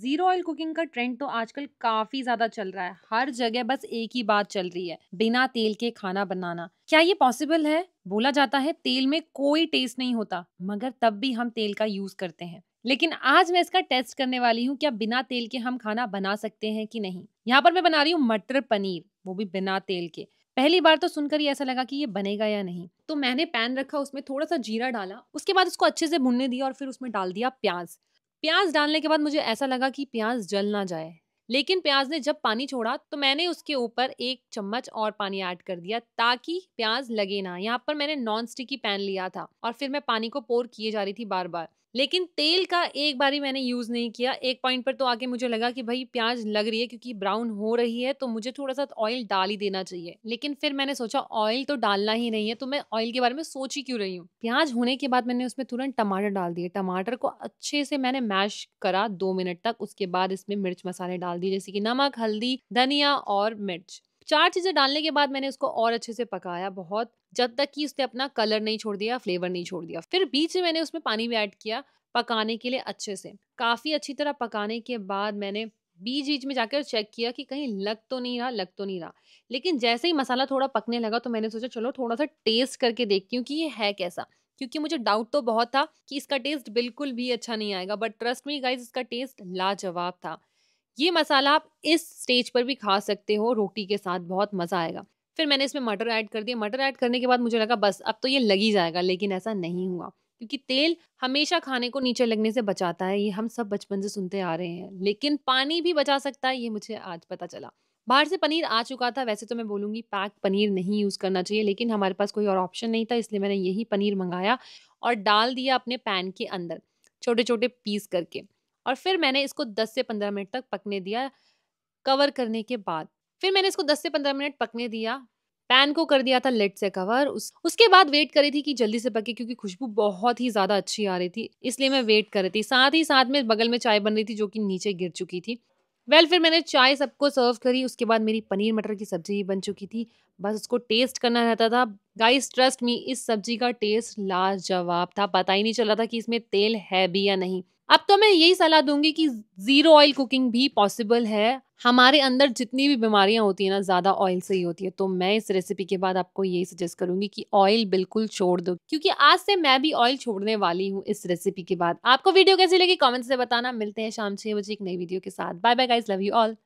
zero oil cooking का trend तो आजकल काफी ज्यादा चल रहा है हर जगह बस एक ही बात चल रही है बिना तेल के खाना बनाना क्या ये पॉसिबल है बोला जाता है तेल में कोई टेस्ट नहीं होता मगर तब भी हम तेल का यूज करते हैं लेकिन आज मैं इसका टेस्ट करने वाली हूँ क्या बिना तेल के हम खाना बना सकते हैं कि नहीं यहाँ पर मैं बना रही हूँ मटर पनीर वो भी बिना तेल के पहली बार तो सुनकर ही ऐसा लगा कि ये बनेगा या नहीं तो मैंने पैन रखा उसमें थोड़ा सा जीरा डाला उसके बाद उसको अच्छे से भुनने दिया और फिर उसमें डाल दिया प्याज प्याज डालने के बाद मुझे ऐसा लगा कि प्याज जल ना जाए लेकिन प्याज ने जब पानी छोड़ा तो मैंने उसके ऊपर एक चम्मच और पानी ऐड कर दिया ताकि प्याज लगे ना यहाँ पर मैंने नॉन स्टिकी पैन लिया था और फिर मैं पानी को पोर किए जा रही थी बार बार लेकिन तेल का एक बार ही मैंने यूज़ नहीं किया एक पॉइंट पर तो आके मुझे लगा कि भाई प्याज लग रही है क्योंकि ब्राउन हो रही है तो मुझे थोड़ा सा ऑयल डाल ही देना चाहिए लेकिन फिर मैंने सोचा ऑयल तो डालना ही नहीं है तो मैं ऑयल के बारे में सोच ही क्यों रही हूँ प्याज होने के बाद मैंने उसमें तुरंत टमाटर डाल दिए टमाटर को अच्छे से मैंने मैश करा दो मिनट तक उसके बाद इसमें मिर्च मसाले डाल दिए जैसे कि नमक हल्दी धनिया और मिर्च चार चीज़ें डालने के बाद मैंने उसको और अच्छे से पकाया बहुत जब तक कि उसने अपना कलर नहीं छोड़ दिया फ्लेवर नहीं छोड़ दिया फिर बीच में मैंने उसमें पानी भी ऐड किया पकाने के लिए अच्छे से काफ़ी अच्छी तरह पकाने के बाद मैंने बीच बीच में जाकर चेक किया कि कहीं लग तो नहीं रहा लग तो नहीं रहा लेकिन जैसे ही मसाला थोड़ा पकने लगा तो मैंने सोचा चलो थोड़ा सा टेस्ट करके देखती हूँ कि ये है कैसा क्योंकि मुझे डाउट तो बहुत था कि इसका टेस्ट बिल्कुल भी अच्छा नहीं आएगा बट ट्रस्ट मी गाइज इसका टेस्ट लाजवाब था ये मसाला आप इस स्टेज पर भी खा सकते हो रोटी के साथ बहुत मज़ा आएगा फिर मैंने इसमें मटर ऐड कर दिया मटर ऐड करने के बाद मुझे लगा बस अब तो ये लग ही जाएगा लेकिन ऐसा नहीं हुआ क्योंकि तेल हमेशा खाने को नीचे लगने से बचाता है ये हम सब बचपन से सुनते आ रहे हैं लेकिन पानी भी बचा सकता है ये मुझे आज पता चला बाहर से पनीर आ चुका था वैसे तो मैं बोलूँगी पैक पनीर नहीं यूज़ करना चाहिए लेकिन हमारे पास कोई और ऑप्शन नहीं था इसलिए मैंने यही पनीर मंगाया और डाल दिया अपने पैन के अंदर छोटे छोटे पीस करके और फिर मैंने इसको 10 से 15 मिनट तक पकने दिया कवर करने के बाद फिर मैंने इसको 10 से 15 मिनट पकने दिया पैन को कर दिया था लेट से कवर उस उसके बाद वेट करी थी कि जल्दी से पके क्योंकि खुशबू बहुत ही ज़्यादा अच्छी आ रही थी इसलिए मैं वेट कर रही थी साथ ही साथ में बगल में चाय बन रही थी जो कि नीचे गिर चुकी थी वेल well, फिर मैंने चाय सबको सर्व करी उसके बाद मेरी पनीर मटर की सब्ज़ी ही बन चुकी थी बस उसको टेस्ट करना रहता था गाइस ट्रस्ट मी इस सब्जी का टेस्ट लाजवाब था पता ही नहीं चला था कि इसमें तेल है भी या नहीं अब तो मैं यही सलाह दूंगी कि ज़ीरो ऑयल कुकिंग भी पॉसिबल है हमारे अंदर जितनी भी बीमारियां होती हैं ना ज़्यादा ऑयल से ही होती है तो मैं इस रेसिपी के बाद आपको यही सजेस्ट करूंगी कि ऑयल बिल्कुल छोड़ दो क्योंकि आज से मैं भी ऑयल छोड़ने वाली हूँ इस रेसिपी के बाद आपको वीडियो कैसी लगी कॉमेंट से बताना मिलते हैं शाम छह बजे एक नई वीडियो के साथ bye bye guys love you all